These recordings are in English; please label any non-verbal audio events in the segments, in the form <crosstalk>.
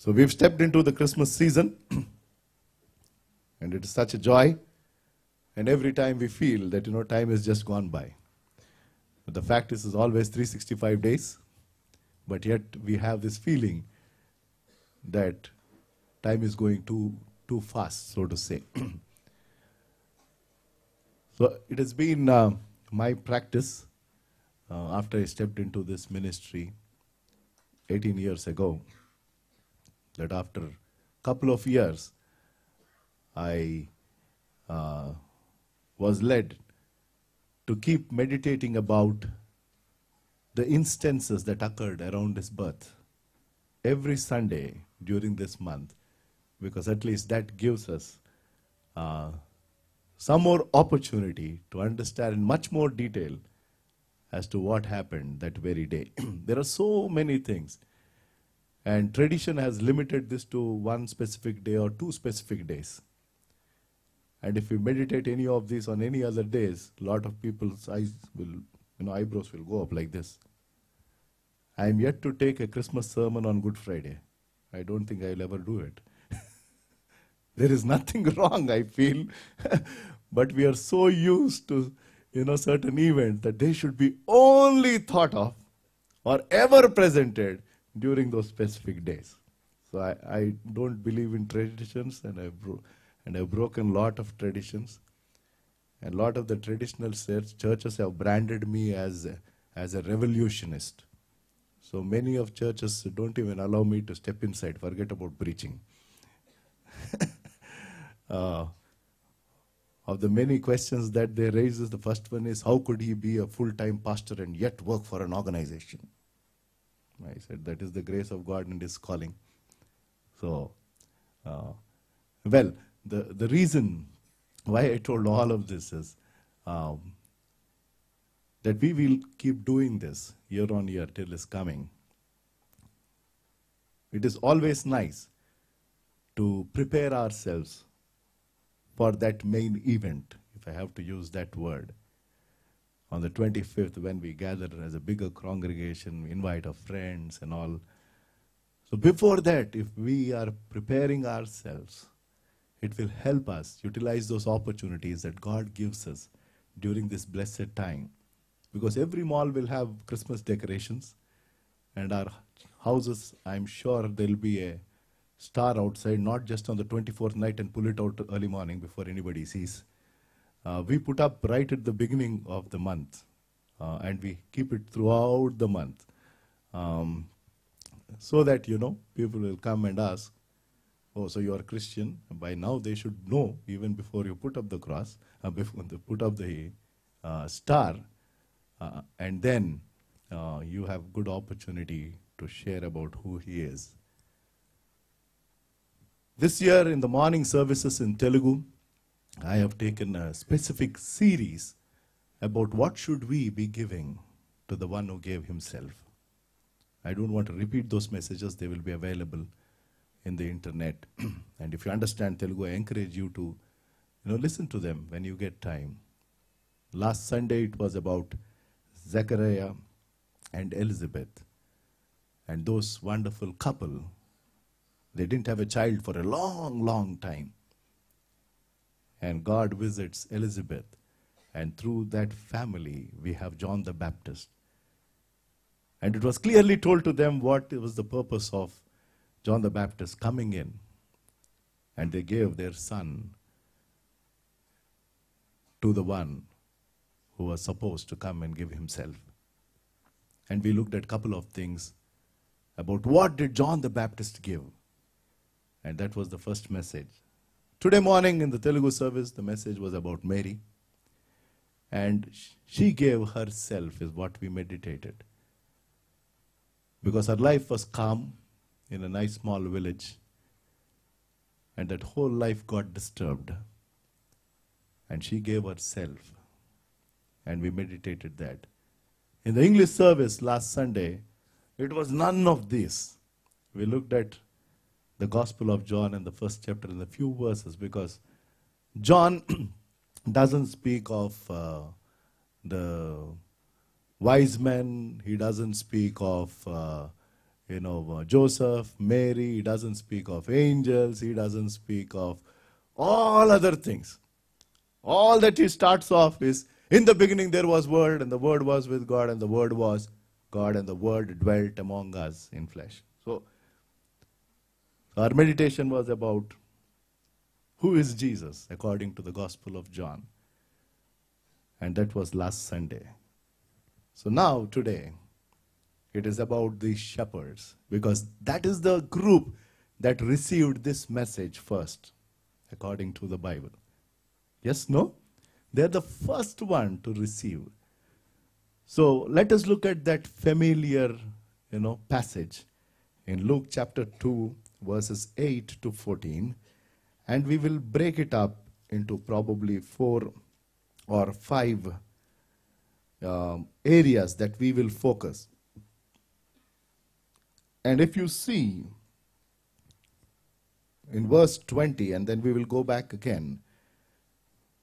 So we've stepped into the Christmas season, and it is such a joy. And every time we feel that, you know, time has just gone by. But the fact is, it's always 365 days, but yet we have this feeling that time is going too, too fast, so to say. <clears throat> so it has been uh, my practice uh, after I stepped into this ministry 18 years ago that after a couple of years, I uh, was led to keep meditating about the instances that occurred around his birth every Sunday during this month, because at least that gives us uh, some more opportunity to understand in much more detail as to what happened that very day. <clears throat> there are so many things and tradition has limited this to one specific day or two specific days. And if we meditate any of these on any other days, a lot of people's eyes will, you know, eyebrows will go up like this. I am yet to take a Christmas sermon on Good Friday. I don't think I'll ever do it. <laughs> there is nothing <laughs> wrong, I feel. <laughs> but we are so used to, you know, certain events that they should be only thought of or ever presented during those specific days. So I, I don't believe in traditions, and I've, and I've broken a lot of traditions. A lot of the traditional churches have branded me as a, as a revolutionist. So many of churches don't even allow me to step inside, forget about preaching. <laughs> uh, of the many questions that they raise, the first one is how could he be a full-time pastor and yet work for an organization? I said, that is the grace of God and His calling. So, uh, well, the, the reason why I told all of this is um, that we will keep doing this year on year till it's coming. It is always nice to prepare ourselves for that main event, if I have to use that word on the 25th when we gather as a bigger congregation, invite our friends and all. So before that, if we are preparing ourselves, it will help us utilize those opportunities that God gives us during this blessed time. Because every mall will have Christmas decorations and our houses, I'm sure there'll be a star outside, not just on the 24th night and pull it out early morning before anybody sees. Uh, we put up right at the beginning of the month, uh, and we keep it throughout the month, um, so that you know people will come and ask, "Oh, so you are Christian?" By now they should know even before you put up the cross, uh, <laughs> before they put up the uh, star, uh, and then uh, you have good opportunity to share about who he is. This year in the morning services in Telugu, I have taken a specific series about what should we be giving to the one who gave himself. I don't want to repeat those messages, they will be available in the internet. <clears throat> and if you understand Telugu, I encourage you to you know, listen to them when you get time. Last Sunday it was about Zechariah and Elizabeth and those wonderful couple. They didn't have a child for a long, long time. And God visits Elizabeth. And through that family, we have John the Baptist. And it was clearly told to them what was the purpose of John the Baptist coming in. And they gave their son to the one who was supposed to come and give himself. And we looked at a couple of things about what did John the Baptist give. And that was the first message Today morning in the Telugu service, the message was about Mary. And she gave herself, is what we meditated. Because her life was calm in a nice small village. And that whole life got disturbed. And she gave herself. And we meditated that. In the English service last Sunday, it was none of this. We looked at the Gospel of John and the first chapter and a few verses because John <clears throat> doesn't speak of uh, the wise men, he doesn't speak of, uh, you know, uh, Joseph, Mary, he doesn't speak of angels, he doesn't speak of all other things. All that he starts off is in the beginning there was word and the word was with God and the word was God and the word dwelt among us in flesh. Our meditation was about who is Jesus according to the Gospel of John. And that was last Sunday. So now, today, it is about the shepherds because that is the group that received this message first, according to the Bible. Yes, no? They're the first one to receive. So let us look at that familiar, you know, passage in Luke chapter 2, verses 8 to 14, and we will break it up into probably four or five um, areas that we will focus. And if you see in verse 20, and then we will go back again,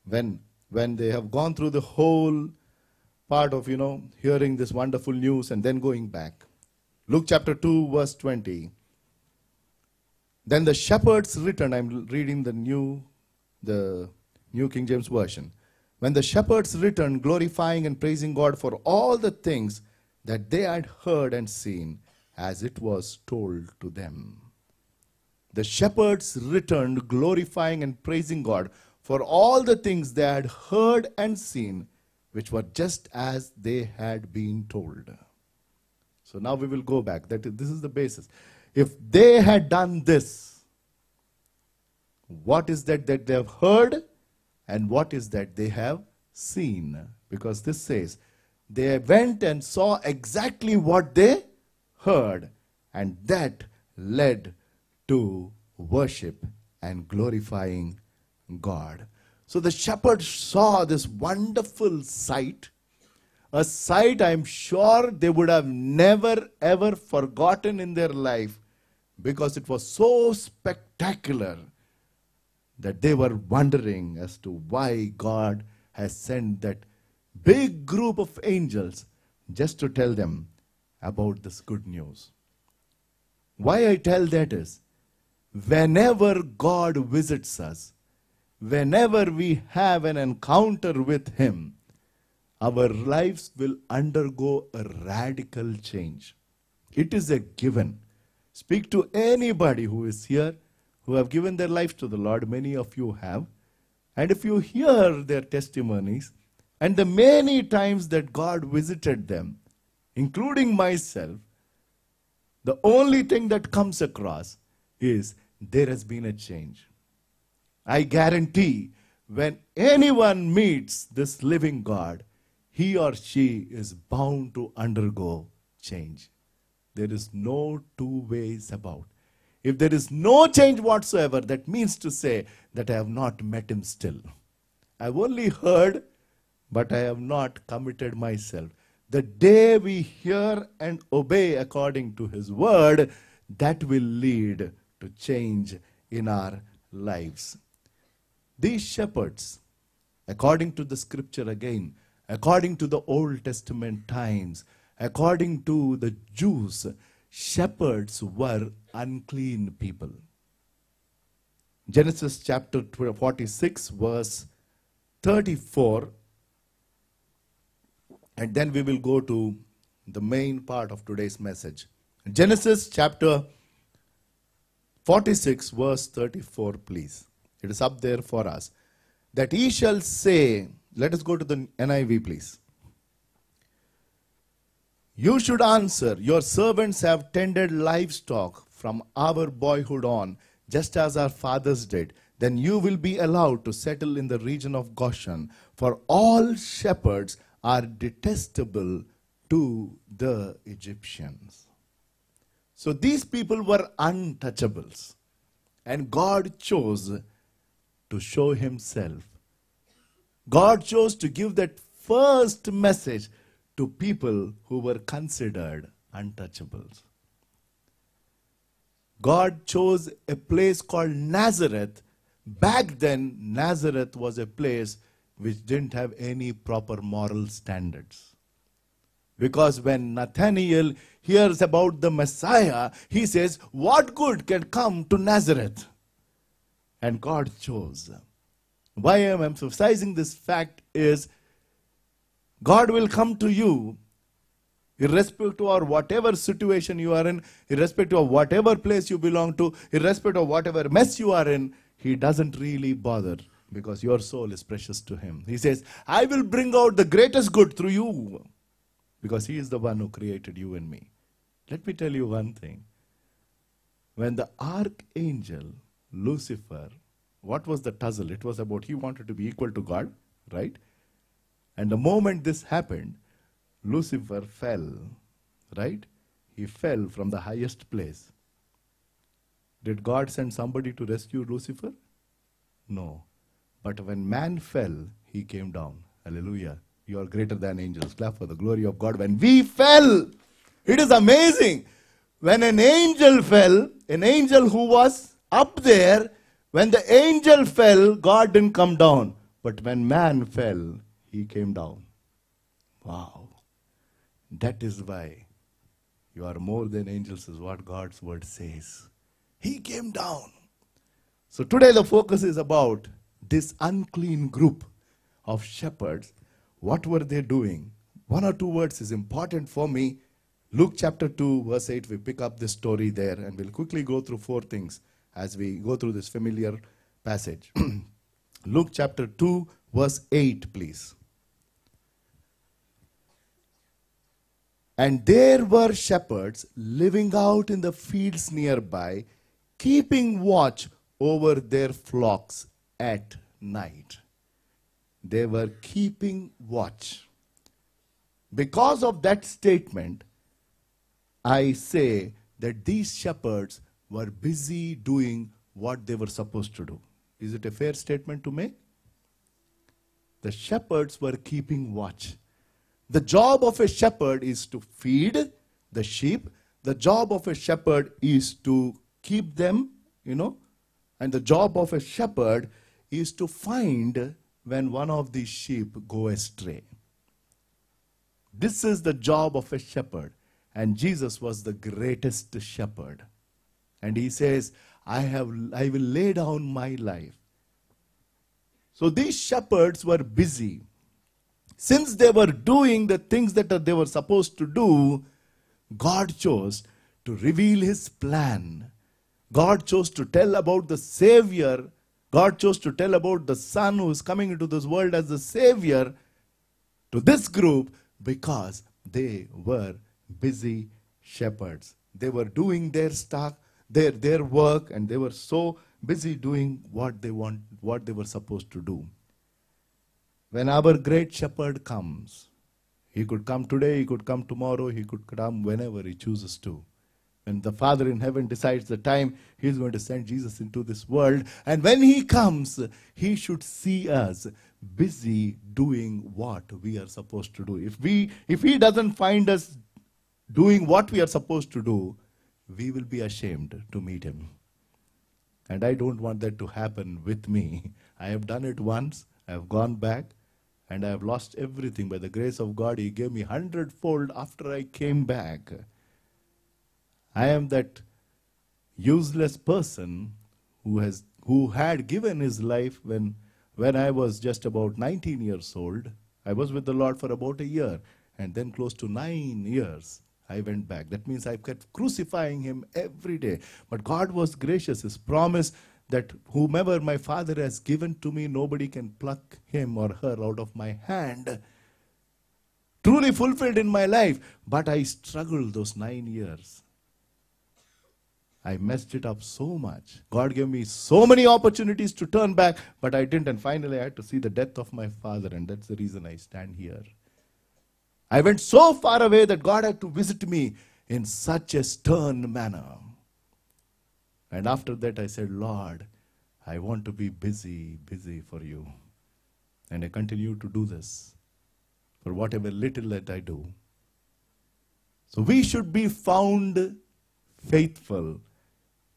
when, when they have gone through the whole part of, you know, hearing this wonderful news and then going back. Luke chapter 2, verse 20. Then the shepherds returned. I'm reading the new, the New King James Version. When the shepherds returned, glorifying and praising God for all the things that they had heard and seen, as it was told to them. The shepherds returned, glorifying and praising God for all the things they had heard and seen, which were just as they had been told. So now we will go back. That this is the basis if they had done this, what is that that they have heard and what is that they have seen? Because this says, they went and saw exactly what they heard and that led to worship and glorifying God. So the shepherd saw this wonderful sight, a sight I'm sure they would have never ever forgotten in their life because it was so spectacular that they were wondering as to why God has sent that big group of angels just to tell them about this good news. Why I tell that is, whenever God visits us, whenever we have an encounter with Him, our lives will undergo a radical change. It is a given. Speak to anybody who is here who have given their life to the Lord. Many of you have. And if you hear their testimonies and the many times that God visited them, including myself, the only thing that comes across is there has been a change. I guarantee when anyone meets this living God, he or she is bound to undergo change. There is no two ways about. If there is no change whatsoever, that means to say that I have not met him still. I've only heard, but I have not committed myself. The day we hear and obey according to his word, that will lead to change in our lives. These shepherds, according to the scripture again, according to the Old Testament times, According to the Jews, shepherds were unclean people. Genesis chapter 46, verse 34. And then we will go to the main part of today's message. Genesis chapter 46, verse 34, please. It is up there for us. That he shall say, let us go to the NIV, please. You should answer, Your servants have tended livestock from our boyhood on, just as our fathers did. Then you will be allowed to settle in the region of Goshen, for all shepherds are detestable to the Egyptians. So these people were untouchables. And God chose to show Himself. God chose to give that first message to people who were considered untouchables. God chose a place called Nazareth. Back then, Nazareth was a place which didn't have any proper moral standards. Because when Nathanael hears about the Messiah, he says, What good can come to Nazareth? And God chose. Why I am emphasizing this fact is God will come to you irrespective of whatever situation you are in, irrespective of whatever place you belong to, irrespective of whatever mess you are in, he doesn't really bother because your soul is precious to him. He says, I will bring out the greatest good through you because he is the one who created you and me. Let me tell you one thing. When the archangel Lucifer, what was the tussle? It was about he wanted to be equal to God, right? And the moment this happened, Lucifer fell, right? He fell from the highest place. Did God send somebody to rescue Lucifer? No. But when man fell, he came down. Hallelujah. You are greater than angels. Clap for the glory of God. When we fell, it is amazing. When an angel fell, an angel who was up there, when the angel fell, God didn't come down. But when man fell, he came down. Wow. That is why you are more than angels, is what God's word says. He came down. So today the focus is about this unclean group of shepherds. What were they doing? One or two words is important for me. Luke chapter 2, verse 8, we pick up this story there and we'll quickly go through four things as we go through this familiar passage. <clears throat> Luke chapter 2, verse 8, please. And there were shepherds living out in the fields nearby, keeping watch over their flocks at night. They were keeping watch. Because of that statement, I say that these shepherds were busy doing what they were supposed to do. Is it a fair statement to make? The shepherds were keeping watch. The job of a shepherd is to feed the sheep. The job of a shepherd is to keep them, you know. And the job of a shepherd is to find when one of these sheep go astray. This is the job of a shepherd. And Jesus was the greatest shepherd. And he says, I, have, I will lay down my life. So these shepherds were busy. Since they were doing the things that they were supposed to do, God chose to reveal his plan. God chose to tell about the Savior. God chose to tell about the Son who is coming into this world as the Savior to this group because they were busy shepherds. They were doing their stuff, their, their work, and they were so busy doing what they want, what they were supposed to do. When our great shepherd comes, he could come today, he could come tomorrow, he could come whenever he chooses to. When the Father in heaven decides the time, he is going to send Jesus into this world. And when he comes, he should see us busy doing what we are supposed to do. If, we, if he doesn't find us doing what we are supposed to do, we will be ashamed to meet him. And I don't want that to happen with me. I have done it once, I have gone back, and I have lost everything. By the grace of God, He gave me hundredfold after I came back. I am that useless person who has who had given his life when when I was just about 19 years old. I was with the Lord for about a year, and then close to nine years. I went back. That means I kept crucifying him every day. But God was gracious. His promise that whomever my Father has given to me, nobody can pluck him or her out of my hand. Truly fulfilled in my life. But I struggled those nine years. I messed it up so much. God gave me so many opportunities to turn back, but I didn't. And finally, I had to see the death of my father, and that's the reason I stand here. I went so far away that God had to visit me in such a stern manner. And after that, I said, Lord, I want to be busy, busy for you. And I continue to do this for whatever little that I do. So we should be found faithful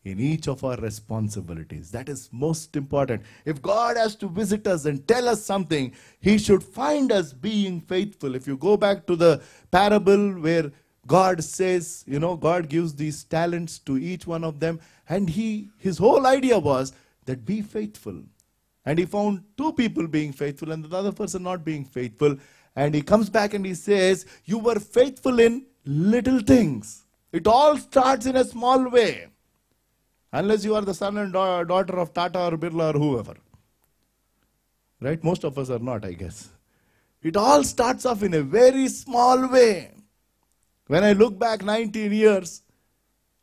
in each of our responsibilities. That is most important. If God has to visit us and tell us something, He should find us being faithful. If you go back to the parable where God says, you know, God gives these talents to each one of them. And he, his whole idea was that be faithful. And he found two people being faithful and the other person not being faithful. And he comes back and he says, You were faithful in little things. It all starts in a small way. Unless you are the son and da daughter of Tata or Birla or whoever. Right? Most of us are not, I guess. It all starts off in a very small way. When I look back 19 years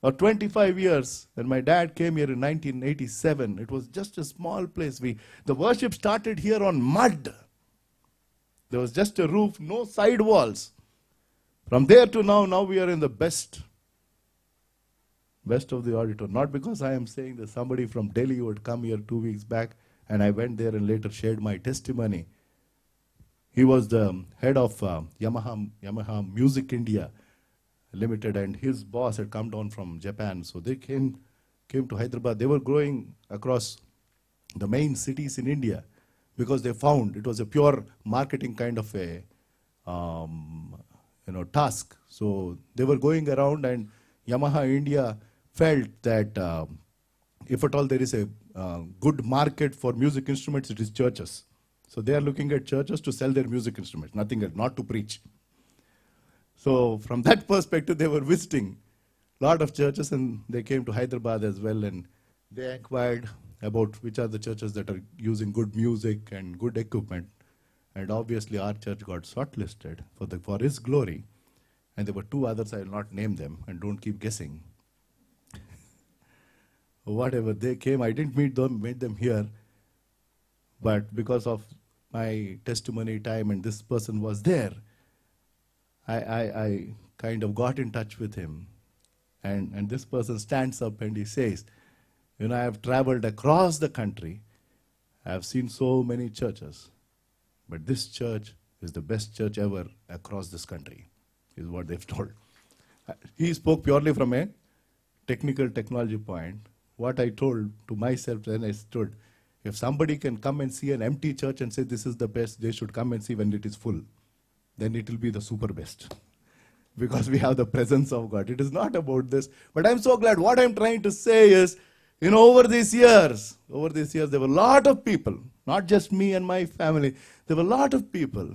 or 25 years, when my dad came here in 1987, it was just a small place. We, the worship started here on mud. There was just a roof, no side walls. From there to now, now we are in the best, best of the auditor. Not because I am saying that somebody from Delhi would come here two weeks back and I went there and later shared my testimony. He was the head of uh, Yamaha, Yamaha Music India Limited and his boss had come down from Japan. So they came, came to Hyderabad. They were growing across the main cities in India because they found it was a pure marketing kind of a um, you know task. So they were going around, and Yamaha India felt that uh, if at all there is a uh, good market for music instruments, it is churches. So they are looking at churches to sell their music instruments, nothing else, not to preach. So from that <laughs> perspective, they were visiting a lot of churches, and they came to Hyderabad as well, and they inquired about which are the churches that are using good music and good equipment. And obviously, our church got shortlisted for, the, for His glory. And there were two others, I will not name them, and don't keep guessing. <laughs> Whatever, they came. I didn't meet them, meet them here. But because of my testimony time and this person was there, I, I, I kind of got in touch with him. And, and this person stands up and he says, You know, I have traveled across the country. I have seen so many churches. But this church is the best church ever across this country, is what they've <laughs> told. He spoke purely from a technical technology point. What I told to myself when I stood, if somebody can come and see an empty church and say this is the best, they should come and see when it is full then it will be the super best because we have the presence of God. It is not about this, but I'm so glad. What I'm trying to say is, you know, over these years, over these years, there were a lot of people, not just me and my family, there were a lot of people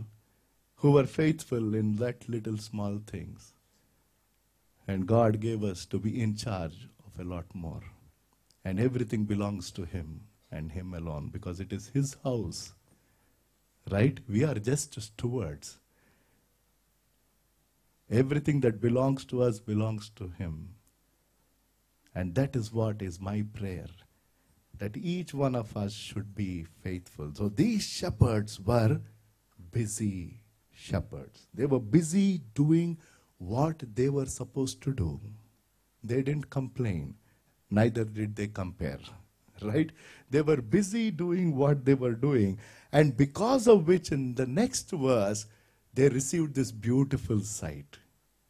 who were faithful in that little small things. And God gave us to be in charge of a lot more. And everything belongs to Him and Him alone because it is His house. Right? We are just stewards. Everything that belongs to us belongs to Him. And that is what is my prayer that each one of us should be faithful. So these shepherds were busy shepherds. They were busy doing what they were supposed to do. They didn't complain, neither did they compare. <laughs> Right? They were busy doing what they were doing, and because of which, in the next verse, they received this beautiful sight.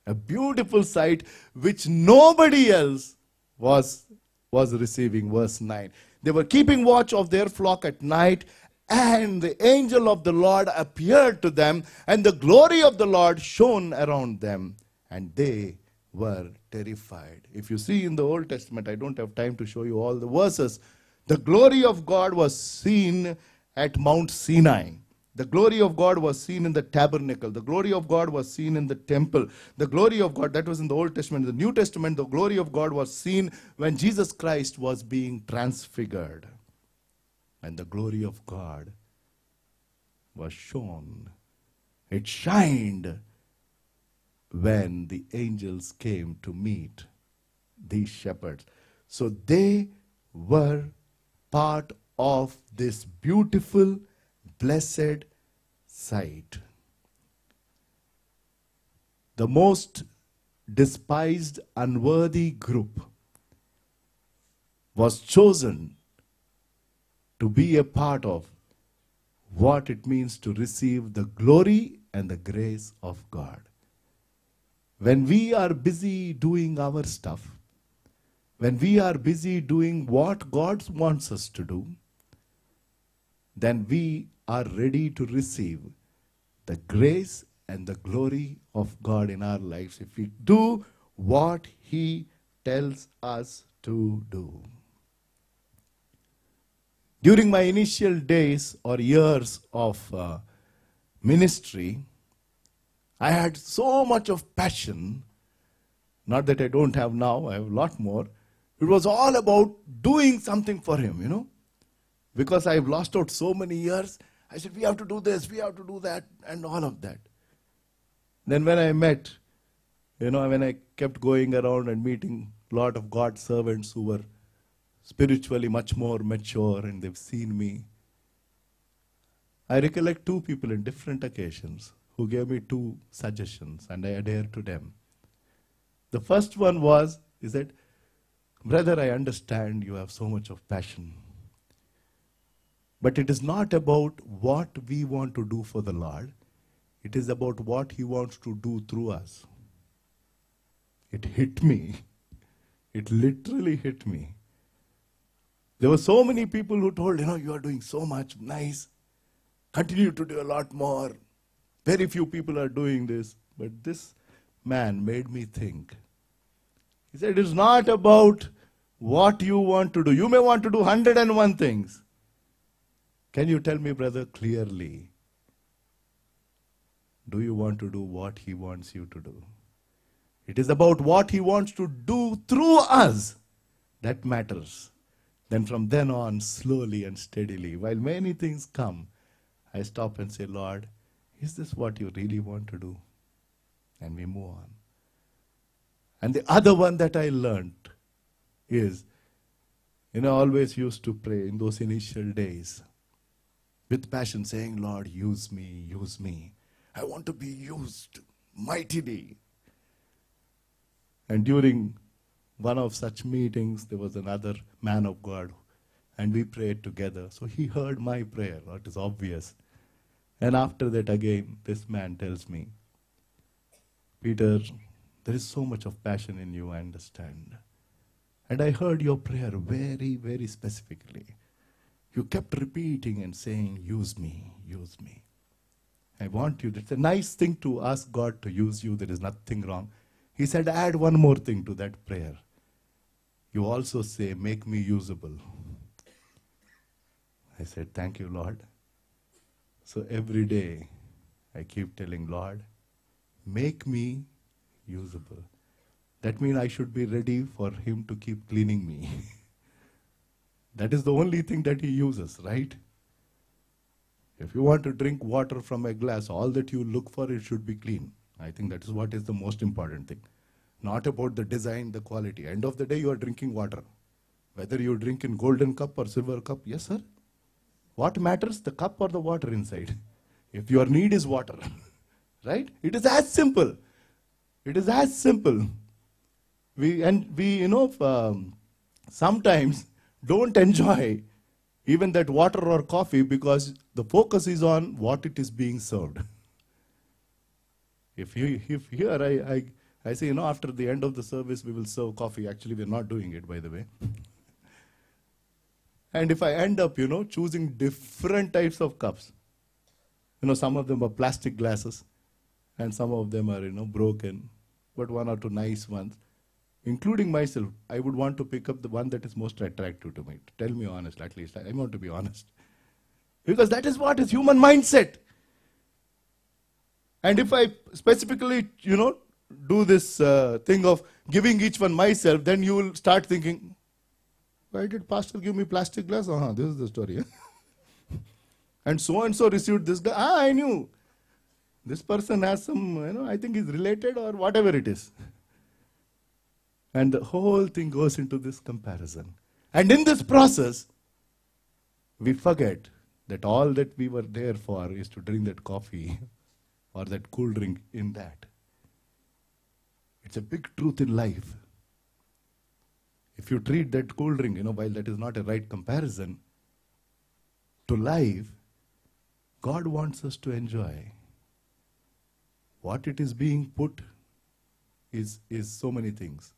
A beautiful sight which nobody else was, was receiving. Verse 9. They were keeping watch of their flock at night, and the angel of the Lord appeared to them, and the glory of the Lord shone around them, and they were terrified. If you see in the Old Testament, I don't have time to show you all the verses. The glory of God was seen at Mount Sinai. The glory of God was seen in the tabernacle. The glory of God was seen in the temple. The glory of God, that was in the Old Testament. The New Testament, the glory of God was seen when Jesus Christ was being transfigured. And the glory of God was shown. It shined when the angels came to meet these shepherds. So they were part of this beautiful blessed sight. The most despised, unworthy group was chosen to be a part of what it means to receive the glory and the grace of God. When we are busy doing our stuff, when we are busy doing what God wants us to do, then we are ready to receive the grace and the glory of God in our lives if we do what He tells us to do. During my initial days or years of uh, ministry, I had so much of passion, not that I don't have now, I have a lot more. It was all about doing something for Him, you know because I've lost out so many years. I said, we have to do this, we have to do that, and all of that. Then when I met, you know, when I kept going around and meeting a lot of God's servants who were spiritually much more mature and they've seen me. I recollect two people in different occasions who gave me two suggestions and I adhere to them. The first one was, he said, brother, I understand you have so much of passion but it is not about what we want to do for the Lord. It is about what He wants to do through us. It hit me. It literally hit me. There were so many people who told, you know, you are doing so much, nice. Continue to do a lot more. Very few people are doing this. But this man made me think. He said, it's not about what you want to do. You may want to do 101 things. Can you tell me, brother, clearly? Do you want to do what He wants you to do? It is about what He wants to do through us that matters. Then from then on, slowly and steadily, while many things come, I stop and say, Lord, is this what you really want to do? And we move on. And the other one that I learned is, you know, I always used to pray in those initial days with passion, saying, Lord, use me, use me. I want to be used mightily. And during one of such meetings, there was another man of God, and we prayed together. So he heard my prayer, it is obvious. And after that, again, this man tells me, Peter, there is so much of passion in you, I understand. And I heard your prayer very, very specifically. You kept repeating and saying, use me, use me. I want you. It's a nice thing to ask God to use you. There is nothing wrong. He said, add one more thing to that prayer. You also say, make me usable. I said, thank you, Lord. So every day, I keep telling Lord, make me usable. That means I should be ready for Him to keep cleaning me. <laughs> That is the only thing that he uses, right? If you want to drink water from a glass, all that you look for, it should be clean. I think that is what is the most important thing. Not about the design, the quality. End of the day, you are drinking water. Whether you drink in golden cup or silver cup, yes, sir. What matters, the cup or the water inside? <laughs> If your need is water, <laughs> right? It is as simple. It is as simple. We, and we, you know, um, sometimes don't enjoy even that water or coffee because the focus is on what it is being served. If you if here I, I I say, you know, after the end of the service, we will serve coffee. Actually, we're not doing it, by the way. and if I end up, you know, choosing different types of cups, you know, some of them are plastic glasses and some of them are, you know, broken, but one or two nice ones including myself, I would want to pick up the one that is most attractive to me. Tell me honestly, at least I, want to be honest. <laughs> Because that is what is human mindset. And if I specifically, you know, do this uh, thing of giving each one myself, then you will start thinking, why did pastor give me plastic glass? Uh -huh, this is the story. <laughs> and so and so received this glass. Ah, I knew. This person has some, you know, I think he's related or whatever it is. And the whole thing goes into this comparison. And in this process, we forget that all that we were there for is to drink that coffee <laughs> or that cool drink in that. It's a big truth in life. If you treat that cool drink, you know, while that is not a right comparison to life, God wants us to enjoy. What it is being put is, is so many things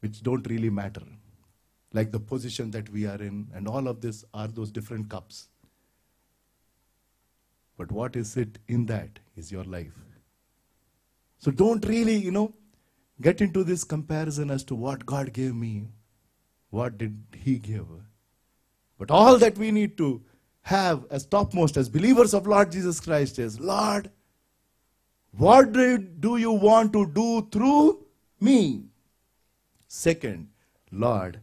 which don't really matter, like the position that we are in, and all of this are those different cups. But what is it in that is your life. So don't really, you know, get into this comparison as to what God gave me, what did He give. But all that we need to have as topmost, as believers of Lord Jesus Christ, is Lord, what do you want to do through me? Second, Lord,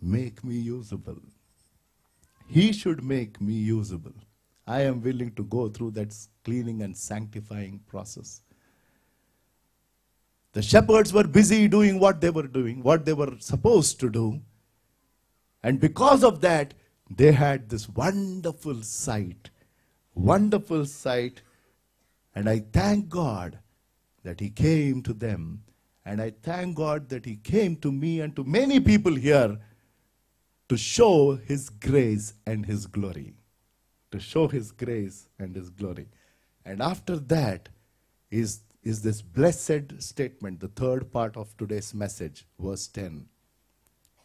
make me usable. He should make me usable. I am willing to go through that cleaning and sanctifying process. The shepherds were busy doing what they were doing, what they were supposed to do. And because of that, they had this wonderful sight. Wonderful sight. And I thank God that He came to them and I thank God that He came to me and to many people here to show His grace and His glory. To show His grace and His glory. And after that is, is this blessed statement, the third part of today's message, verse 10.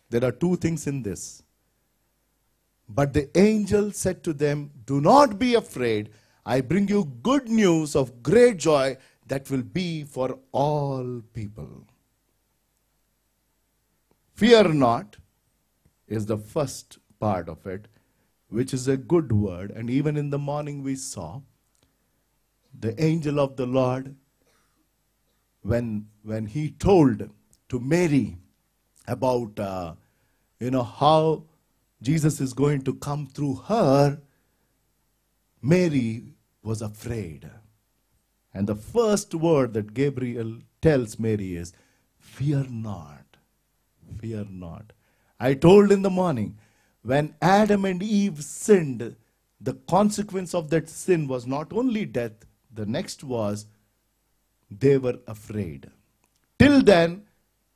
There are two things in this. But the angel said to them, Do not be afraid. I bring you good news of great joy that will be for all people. Fear not is the first part of it, which is a good word. And even in the morning, we saw the angel of the Lord when, when he told to Mary about uh, you know how Jesus is going to come through her, Mary was afraid. And the first word that Gabriel tells Mary is, Fear not, fear not. I told in the morning, when Adam and Eve sinned, the consequence of that sin was not only death, the next was they were afraid. Till then,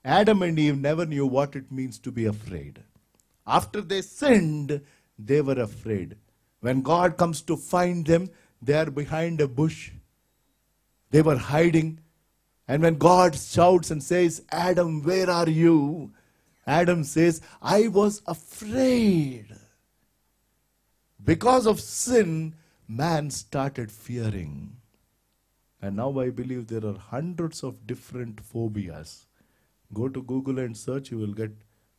Adam and Eve never knew what it means to be afraid. After they sinned, they were afraid. When God comes to find them, they are behind a bush they were hiding. And when God shouts and says, Adam, where are you? Adam says, I was afraid. Because of sin, man started fearing. And now I believe there are hundreds of different phobias. Go to Google and search, you will get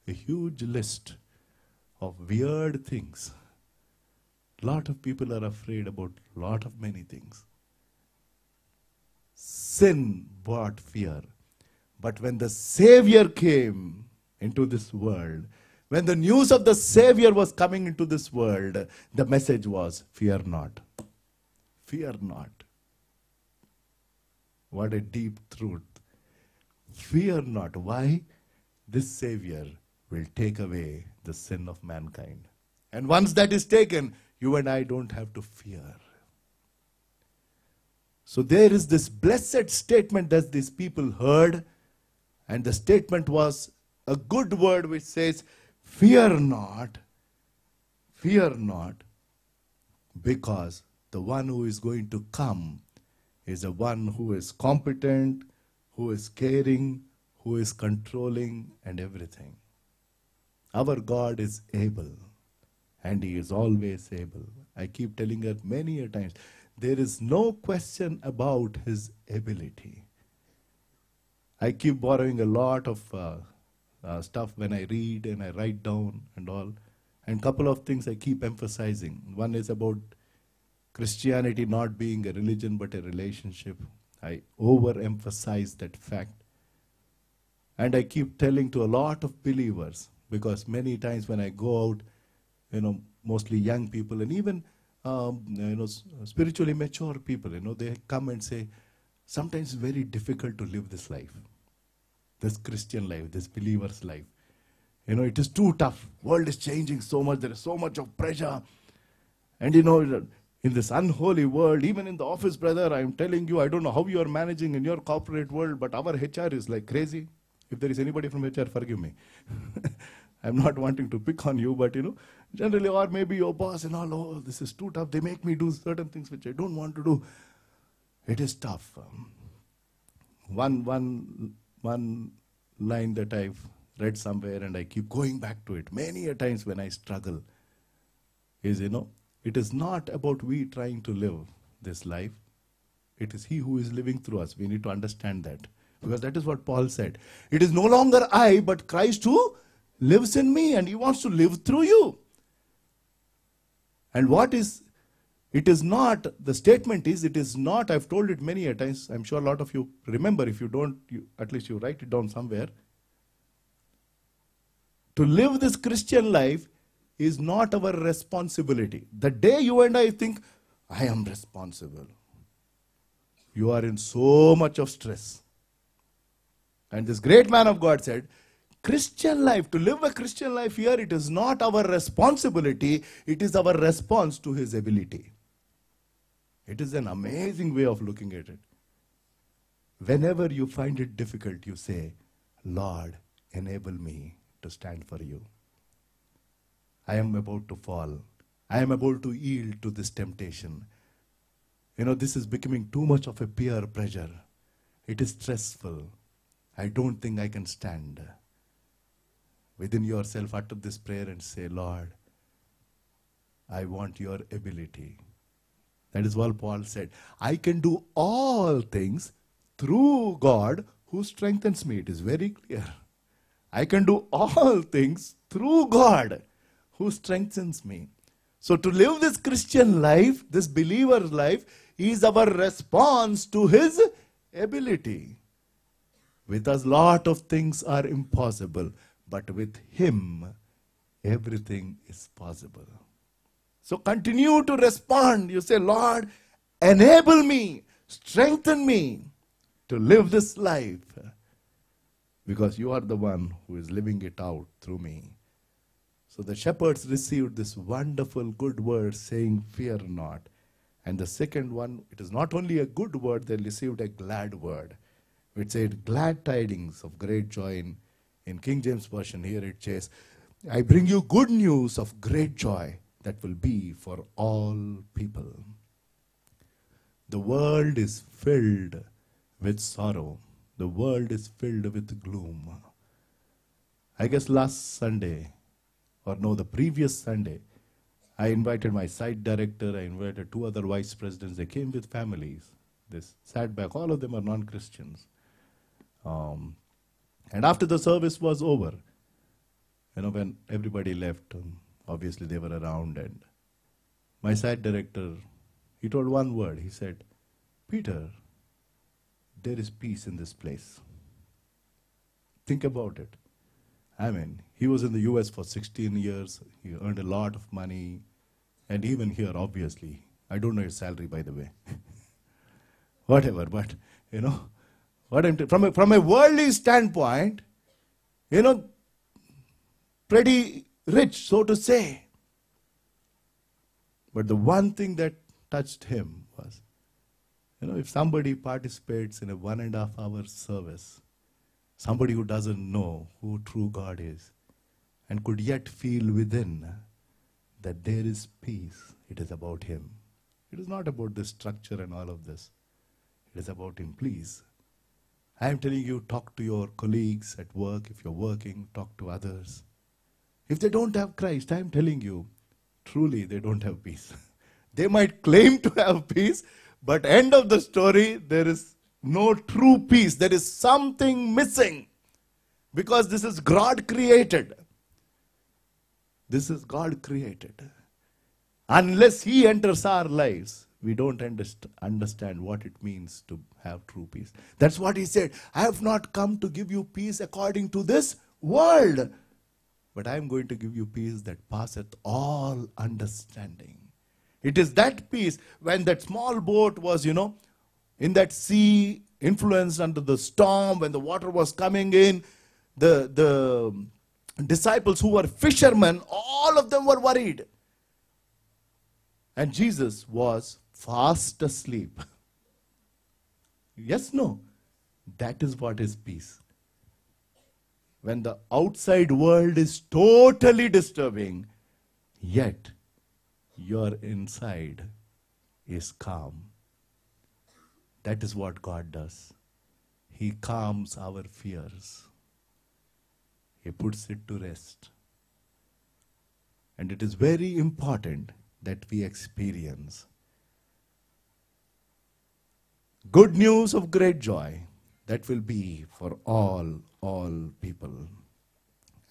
a huge list of weird things. Lot of people are afraid about lot of many things sin brought fear. But when the Savior came into this world, when the news of the Savior was coming into this world, the message was fear not. Fear not. What a deep truth. Fear not. Why? This Savior will take away the sin of mankind. And once that is taken, you and I don't have to fear. So there is this blessed statement that these people heard, and the statement was a good word which says, Fear not, fear not, because the one who is going to come is the one who is competent, who is caring, who is controlling, and everything. Our God is able, and He is always able. I keep telling her many a times. There is no question about his ability. I keep borrowing a lot of uh, uh, stuff when I read and I write down and all. And couple of things I keep emphasizing. One is about Christianity not being a religion but a relationship. I overemphasize that fact. And I keep telling to a lot of believers because many times when I go out, you know, mostly young people and even um, you know, uh, spiritually mature people, you know, they come and say, sometimes very difficult to live this life, this Christian life, this believer's life. You know, it is too tough. World is changing so much. There is so much of pressure. And you know, in this unholy world, even in the office, brother, I'm telling you, I don't know how you are managing in your corporate world, but our HR is like crazy. If there is anybody from HR, forgive me. <laughs> I'm not <laughs> wanting to pick on you, but you know, generally, or maybe your boss and all, oh, this is too tough. They make me do certain things which I don't want to do. It is tough. Um, one, one, one line that I've read somewhere and I keep going back to it many a times when I struggle is, you know, it is not about we trying to live this life. It is He who is living through us. We need to understand that. Because that is what Paul said. It is no longer I, but Christ who lives in me and He wants to live through you. And what is, it is not, the statement is, it is not, I've told it many a times, I'm sure a lot of you remember, if you don't, you, at least you write it down somewhere. To live this Christian life is not our responsibility. The day you and I think, I am responsible, you are in so much of stress. And this great man of God said, Christian life, to live a Christian life here, it is not our responsibility, it is our response to His ability. It is an amazing way of looking at it. Whenever you find it difficult, you say, Lord, enable me to stand for you. I am about to fall. I am about to yield to this temptation. You know, this is becoming too much of a peer pressure. It is stressful. I don't think I can stand within yourself utter this prayer and say, Lord, I want your ability. That is what Paul said. I can do all things through God who strengthens me. It is very clear. I can do all things through God who strengthens me. So, to live this Christian life, this believer life, is our response to His ability. With us, lot of things are impossible but with Him, everything is possible. So continue to respond. You say, Lord, enable me, strengthen me to live this life because you are the one who is living it out through me. So the shepherds received this wonderful good word saying, Fear not. And the second one, it is not only a good word, they received a glad word, which said, Glad tidings of great joy in in King James Version, here it says, I bring you good news of great joy that will be for all people. The world is filled with sorrow. The world is filled with gloom. I guess last Sunday, or no, the previous Sunday, I invited my site director, I invited two other vice presidents. They came with families. They sat back. All of them are non Christians. Um, and after the service was over, you know, when everybody left, um, obviously they were around, and my site director, he told one word. He said, Peter, there is peace in this place. Think about it. I mean, he was in the US for 16 years, he earned a lot of money, and even here, obviously. I don't know his salary, by the way. <laughs> Whatever, but, you know, what I'm from a, from a worldly standpoint, you know, pretty rich, so to say. But the one thing that touched him was, you know, if somebody participates in a one and a half hour service, somebody who doesn't know who true God is, and could yet feel within that there is peace, it is about him. It is not about the structure and all of this. It is about him. Please I am telling you, talk to your colleagues at work. If you're working, talk to others. If they don't have Christ, I am telling you, truly they don't have peace. <laughs> they might claim to have peace, but end of the story, there is no true peace. There is something missing because this is God created. This is God created. Unless He enters our lives, we don't understand what it means to have true peace. That's what he said. I have not come to give you peace according to this world, but I am going to give you peace that passeth all understanding. It is that peace when that small boat was, you know, in that sea, influenced under the storm, when the water was coming in, the, the disciples who were fishermen, all of them were worried. And Jesus was fast asleep. yes, no. That is what is peace. When the outside world is totally disturbing, yet your inside is calm. That is what God does. He calms our fears. He puts it to rest. And it is very important that we experience Good news of great joy that will be for all, all people.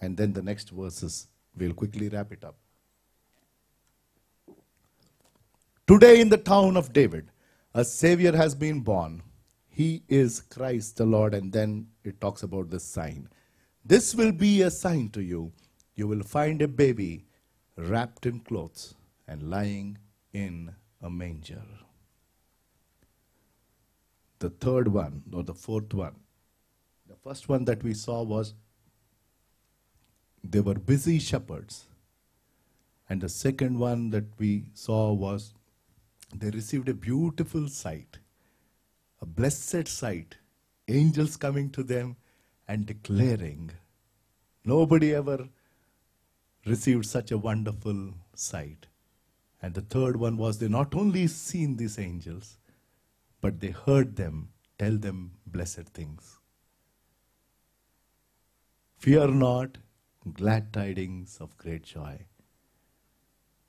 And then the next verses, we'll quickly wrap it up. Today in the town of David, a Savior has been born. He is Christ the Lord. And then it talks about this sign. This will be a sign to you. You will find a baby wrapped in clothes and lying in a manger the third one or the fourth one. The first one that we saw was they were busy shepherds. And the second one that we saw was they received a beautiful sight, a blessed sight, angels coming to them and declaring. Nobody ever received such a wonderful sight. And the third one was they not only seen these angels, but they heard them tell them blessed things. Fear not, glad tidings of great joy.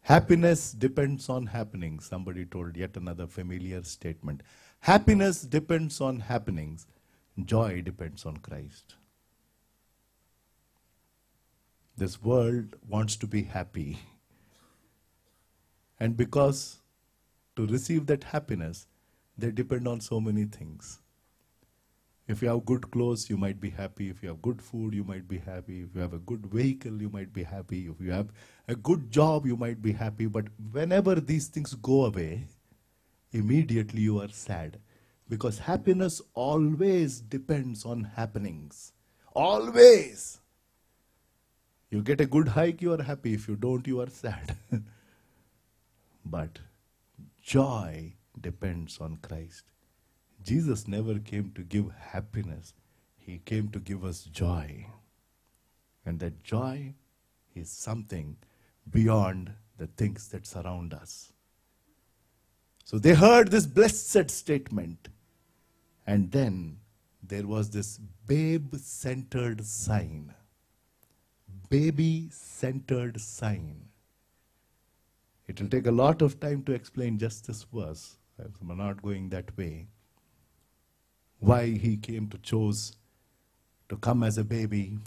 Happiness depends on happenings. Somebody told yet another familiar statement. Happiness depends on happenings. Joy depends on Christ. This world wants to be happy. And because to receive that happiness, they depend on so many things. If you have good clothes, you might be happy. If you have good food, you might be happy. If you have a good vehicle, you might be happy. If you have a good job, you might be happy. But whenever these things go away, immediately you are sad. Because happiness always depends on happenings. Always. You get a good hike, you are happy. If you don't, you are sad. <laughs> but joy depends on Christ. Jesus never came to give happiness, He came to give us joy. And that joy is something beyond the things that surround us. So they heard this blessed statement, and then there was this babe centered sign. Baby centered sign. It will take a lot of time to explain just this verse. I'm not going that way. Why he came to chose to come as a baby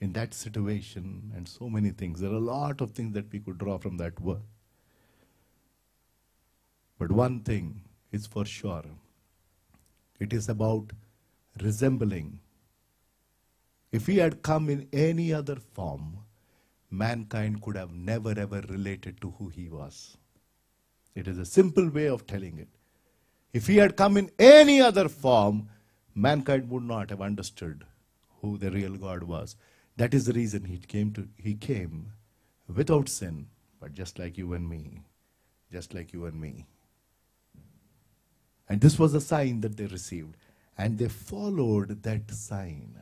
in that situation and so many things. There are a lot of things that we could draw from that work. But one thing is for sure. It is about resembling. If he had come in any other form, mankind could have never ever related to who he was. It is a simple way of telling it. If he had come in any other form, mankind would not have understood who the real God was. That is the reason he came to he came without sin, but just like you and me. Just like you and me. And this was a sign that they received. And they followed that sign.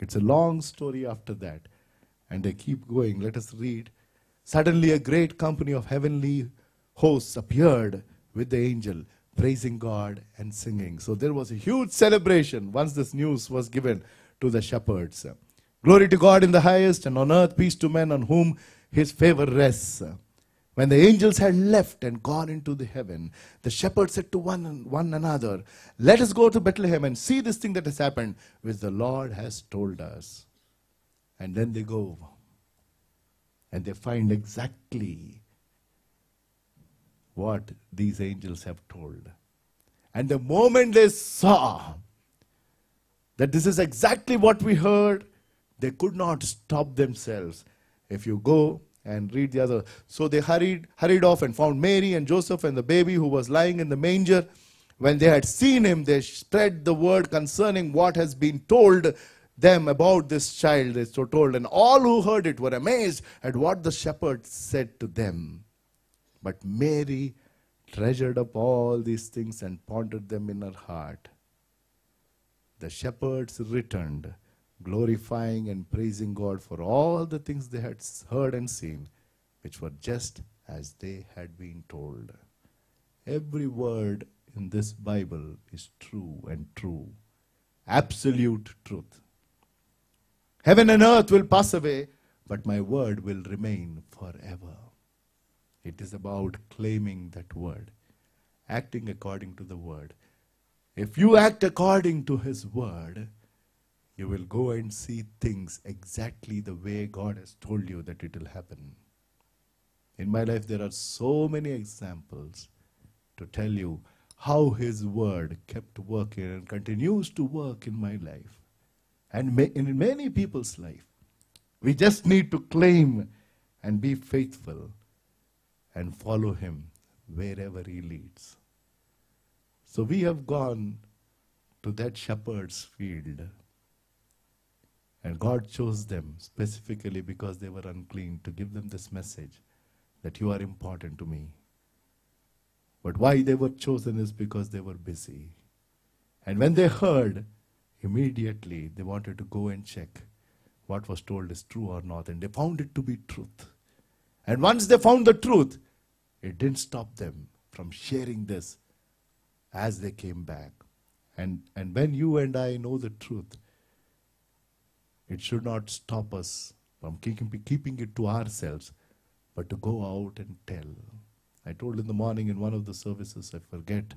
It's a long story after that. And they keep going. Let us read. Suddenly, a great company of heavenly hosts appeared with the angel, praising God and singing. So there was a huge celebration once this news was given to the shepherds. Glory to God in the highest, and on earth peace to men on whom his favor rests. When the angels had left and gone into the heaven, the shepherds said to one, one another, Let us go to Bethlehem and see this thing that has happened, which the Lord has told us. And then they go and they find exactly what these angels have told. And the moment they saw that this is exactly what we heard, they could not stop themselves. If you go and read the other, so they hurried, hurried off and found Mary and Joseph and the baby who was lying in the manger. When they had seen him, they spread the word concerning what has been told them about this child, they so told. And all who heard it were amazed at what the shepherd said to them. But Mary treasured up all these things and pondered them in her heart. The shepherds returned, glorifying and praising God for all the things they had heard and seen, which were just as they had been told. Every word in this Bible is true and true, absolute truth. Heaven and earth will pass away, but my word will remain forever. It is about claiming that word, acting according to the word. If you act according to his word, you will go and see things exactly the way God has told you that it will happen. In my life, there are so many examples to tell you how His Word kept working and continues to work in my life and ma in many people's life. We just need to claim and be faithful and follow him wherever he leads. So we have gone to that shepherd's field. And God chose them specifically because they were unclean to give them this message that you are important to me. But why they were chosen is because they were busy. And when they heard, immediately they wanted to go and check what was told is true or not. And they found it to be truth. And once they found the truth, it didn't stop them from sharing this as they came back. And, and when you and I know the truth, it should not stop us from keeping, keeping it to ourselves, but to go out and tell. I told in the morning in one of the services, I forget,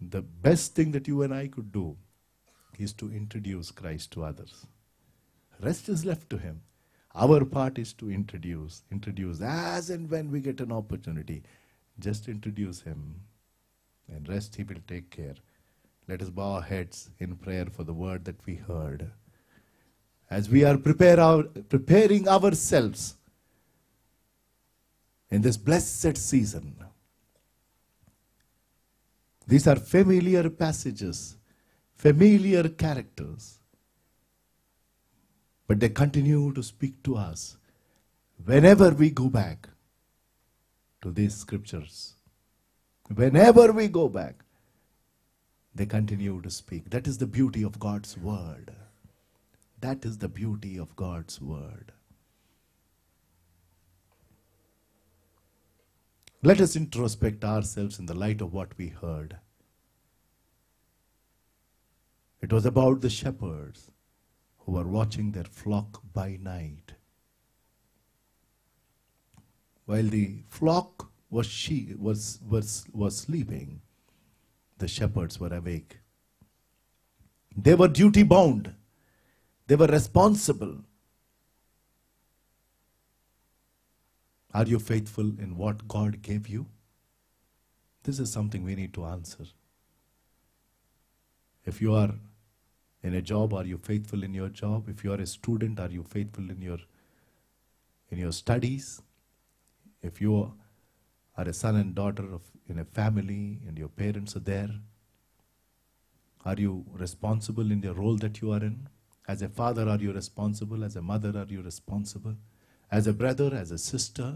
the best thing that you and I could do is to introduce Christ to others. Rest is left to Him. Our part is to introduce, introduce as and when we get an opportunity. Just introduce him and rest he will take care. Let us bow our heads in prayer for the word that we heard. As we are prepare our, preparing ourselves in this blessed season, these are familiar passages, familiar characters. But they continue to speak to us whenever we go back to these scriptures. Whenever we go back, they continue to speak. That is the beauty of God's word. That is the beauty of God's word. Let us introspect ourselves in the light of what we heard. It was about the shepherds who were watching their flock by night. While the flock was, she, was, was, was sleeping, the shepherds were awake. They were duty bound, they were responsible. Are you faithful in what God gave you? This is something we need to answer. If you are in a job are you faithful in your job if you are a student are you faithful in your in your studies if you are a son and daughter of in a family and your parents are there are you responsible in the role that you are in as a father are you responsible as a mother are you responsible as a brother as a sister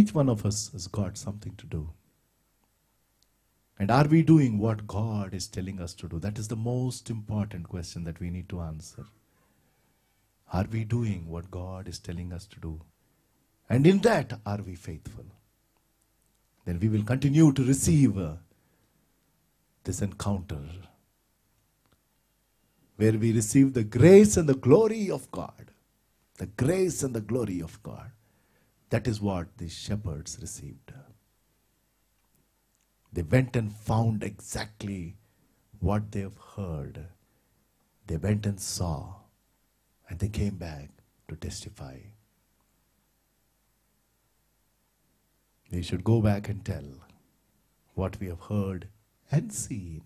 each one of us has got something to do and are we doing what God is telling us to do? That is the most important question that we need to answer. Are we doing what God is telling us to do? And in that, are we faithful? Then we will continue to receive uh, this encounter where we receive the grace and the glory of God. The grace and the glory of God. That is what the shepherds received. They went and found exactly what they've heard. They went and saw, and they came back to testify. They should go back and tell what we have heard and seen.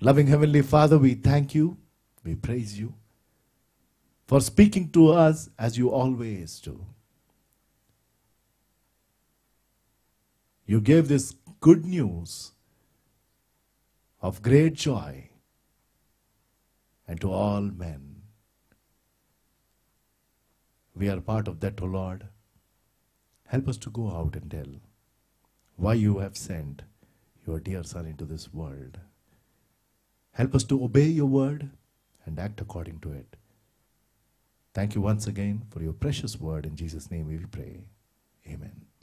Loving Heavenly Father, we thank you, we praise you for speaking to us as you always do. You gave this good news of great joy and to all men. We are part of that, O Lord. Help us to go out and tell why you have sent your dear Son into this world. Help us to obey your word and act according to it. Thank you once again for your precious word. In Jesus' name we pray. Amen.